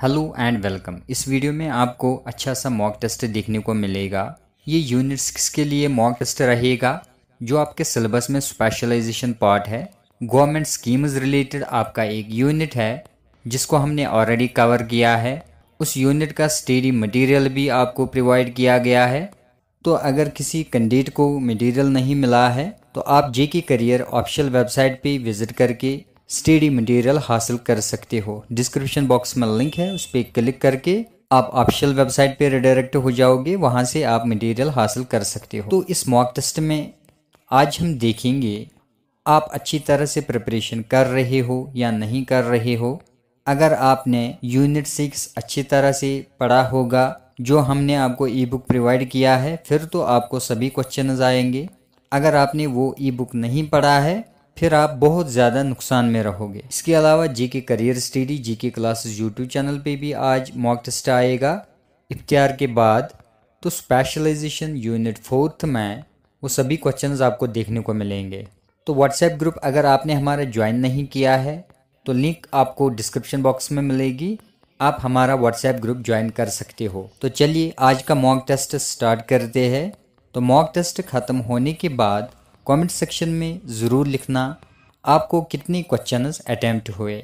hello and welcome इस video में आपको अच्छा सा मॉक टेस्ट देखने को मिलेगा ये यूनिट सिक्स के लिए मॉक टेस्ट रहेगा जो आपके सिलेबस में स्पेशलाइजेशन पार्ट है गवर्नमेंट स्कीम्स रिलेटेड आपका एक यूनिट है जिसको हमने ऑलरेडी कवर किया है उस यूनिट का स्टडी मटेरियल भी आपको प्रोवाइड किया गया है तो अगर किसी कैंडिडेट को मटेरियल नहीं मिला है तो आप J K career official website पे विज़िट करके स्टडी मटेरियल हासिल कर सकते हो डिस्क्रिप्शन बॉक्स में लिंक है उस पर क्लिक करके आप ऑफिशियल वेबसाइट पे रिडायरेक्ट हो जाओगे वहाँ से आप मटेरियल हासिल कर सकते हो तो इस मॉक टेस्ट में आज हम देखेंगे आप अच्छी तरह से प्रिपरेशन कर रहे हो या नहीं कर रहे हो अगर आपने यूनिट सिक्स अच्छी तरह से पढ़ा होगा जो हमने आपको ई बुक प्रोवाइड किया है फिर तो आपको सभी क्वेश्चन आएंगे अगर आपने वो ई बुक नहीं पढ़ा है फिर आप बहुत ज़्यादा नुकसान में रहोगे इसके अलावा जी के करियर स्टडी जी के क्लासेज यूट्यूब चैनल पर भी आज मॉक टेस्ट आएगा इफ्तियार के बाद तो स्पेशलाइजेशन यूनिट फोर्थ में वो सभी क्वेश्चंस आपको देखने को मिलेंगे तो व्हाट्सएप ग्रुप अगर आपने हमारा ज्वाइन नहीं किया है तो लिंक आपको डिस्क्रिप्शन बॉक्स में मिलेगी आप हमारा व्हाट्सएप ग्रुप ज्वाइन कर सकते हो तो चलिए आज का मॉक टेस्ट स्टार्ट करते हैं तो मॉक टेस्ट ख़त्म होने के बाद कमेंट सेक्शन में ज़रूर लिखना आपको कितने क्वेश्चन अटैम्प्ट हुए